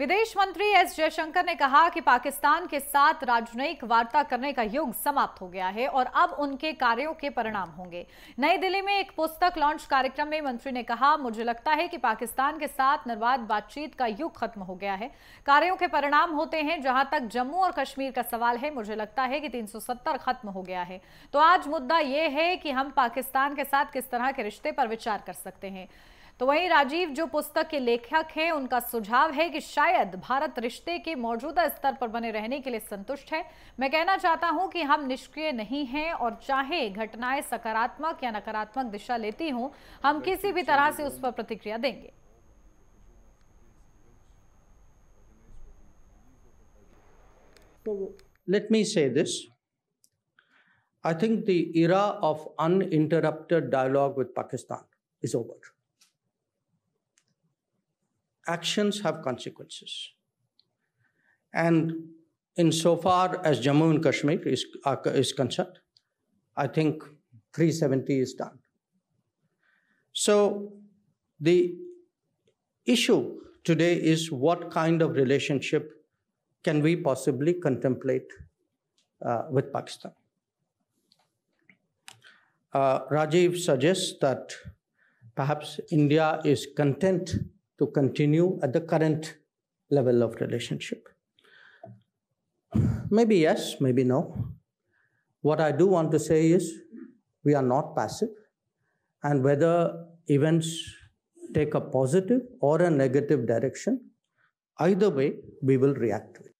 विदेश मंत्री एस जयशंकर ने कहा कि पाकिस्तान के साथ राजनयिक वार्ता करने का युग समाप्त हो गया है और अब उनके कार्यों के परिणाम होंगे नई दिल्ली में एक पुस्तक लॉन्च कार्यक्रम में मंत्री ने कहा मुझे लगता है कि पाकिस्तान के साथ निर्बाध बातचीत का युग खत्म हो गया है कार्यों के परिणाम होते हैं जहां तक जम्मू और कश्मीर का सवाल है मुझे लगता है कि तीन खत्म हो गया है तो आज मुद्दा यह है कि हम पाकिस्तान के साथ किस तरह के रिश्ते पर विचार कर सकते हैं तो वहीं राजीव जो पुस्तक के लेखक हैं उनका सुझाव है कि शायद भारत रिश्ते के मौजूदा स्तर पर बने रहने के लिए संतुष्ट है मैं कहना चाहता हूं कि हम निष्क्रिय नहीं हैं और चाहे घटनाएं सकारात्मक या नकारात्मक दिशा लेती हों हम किसी भी तरह से उस पर प्रतिक्रिया देंगे let me say this i think the era of uninterrupted dialogue with pakistan is over actions have consequences. And insofar as Jammu and Kashmir is, uh, is concerned, I think 370 is done. So the issue today is what kind of relationship can we possibly contemplate uh, with Pakistan? Uh, Rajiv suggests that perhaps India is content to continue at the current level of relationship? Maybe yes, maybe no. What I do want to say is we are not passive, and whether events take a positive or a negative direction, either way, we will react to it.